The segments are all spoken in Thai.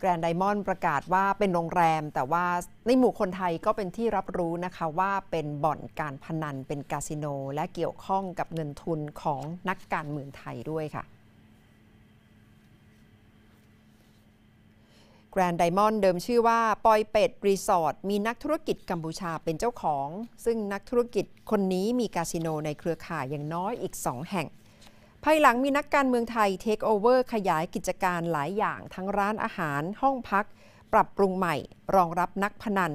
แกรนด์ไดมอนด์ประกาศว่าเป็นโรงแรมแต่ว่าในหมู่คนไทยก็เป็นที่รับรู้นะคะ ว่าเป็นบ่อนการพนันเป็นคาสิโนและเกี่ยวข้องกับเงินทุนของนักการเมืองไทยด้วยค่ะแกรนด์ไดมอนด์เดิมชื่อว่าปอยเป็ด รีสอร์ทมีนักธุรกิจกัมพูชาเป็นเจ้าของ ซึ่งนักธุรกิจคนนี้มีคาสิโนในเครือข่ายอย่างน้อยอีก 2 แห่งภายหลังมีนักการเมืองไทยเทคโอเวอร์ขยายกิจการหลายอย่างทั้งร้านอาหาร ห้องพัก ปรับปรุงใหม่ รองรับนักพนัน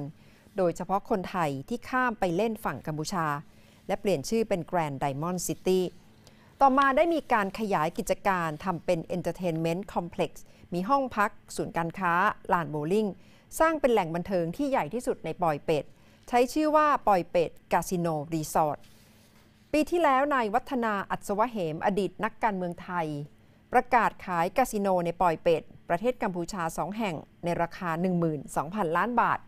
โดยเฉพาะคนไทยที่ข้ามไปเล่นฝั่งกัมพูชา และเปลี่ยนชื่อเป็นแกรนด์ไดมอนด์ซิตี้ต่อมาได้มีการขยายกิจการทำเป็นเอนเตอร์เทนเมนต์คอมเพล็กซ์มีห้องพัก ศูนย์การค้าลานโบลิ่งสร้างเป็นแหล่งบันเทิงที่ใหญ่ที่สุดในปอยเป็ดใช้ชื่อว่าปอยเป็ดคาสิโนรีสอร์ทปีที่แล้วนายวัฒนาอัศวะเหมอดีตนักการเมืองไทย ประกาศขายคาสิโนในปอยเป็ดประเทศกัมพูชา 2 แห่ง ในราคา 12,000 ล้านบาท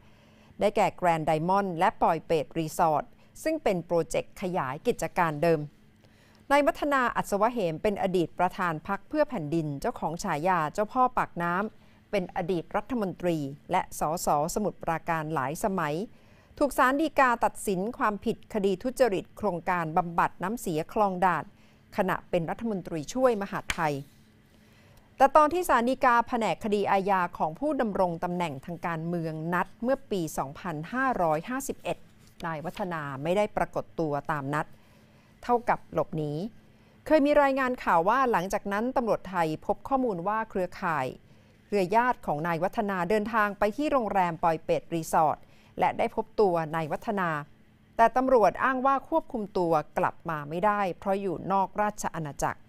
ได้แก่แกรนด์ไดมอนด์และปอยเป็ดรีสอร์ทซึ่งเป็นโปรเจกต์ขยายกิจการเดิมนายวัฒนาอัศวะเหมเป็นอดีตประธานพักเพื่อแผ่นดินเจ้าของฉายา เจ้าพ่อปากน้ำ เป็นอดีตรัฐมนตรีและสสสมุทรปราการหลายสมัยถูกสารดีกาตัดสินความผิดคดีทุจริตโครงการบำบัดน้ำเสียคลองด่านขณะเป็นรัฐมนตรีช่วยมหาไทย แต่ตอนที่สารดีกาแผนกคดีอาญาของผู้ดำรงตำแหน่งทางการเมืองนัด เมื่อปี 2551 นายวัฒนาไม่ได้ปรากฏตัวตามนัด เท่ากับหลบหนีเคยมีรายงานข่าวว่าหลังจากนั้นตำรวจไทยพบข้อมูลว่าเครือข่าย เครือญาติของนายวัฒนาเดินทางไปที่โรงแรมปอยเป็ดรีสอร์ทและได้พบตัวนายวัฒนา แต่ตำรวจอ้างว่าควบคุมตัวกลับมาไม่ได้ เพราะอยู่นอกราชอาณาจักร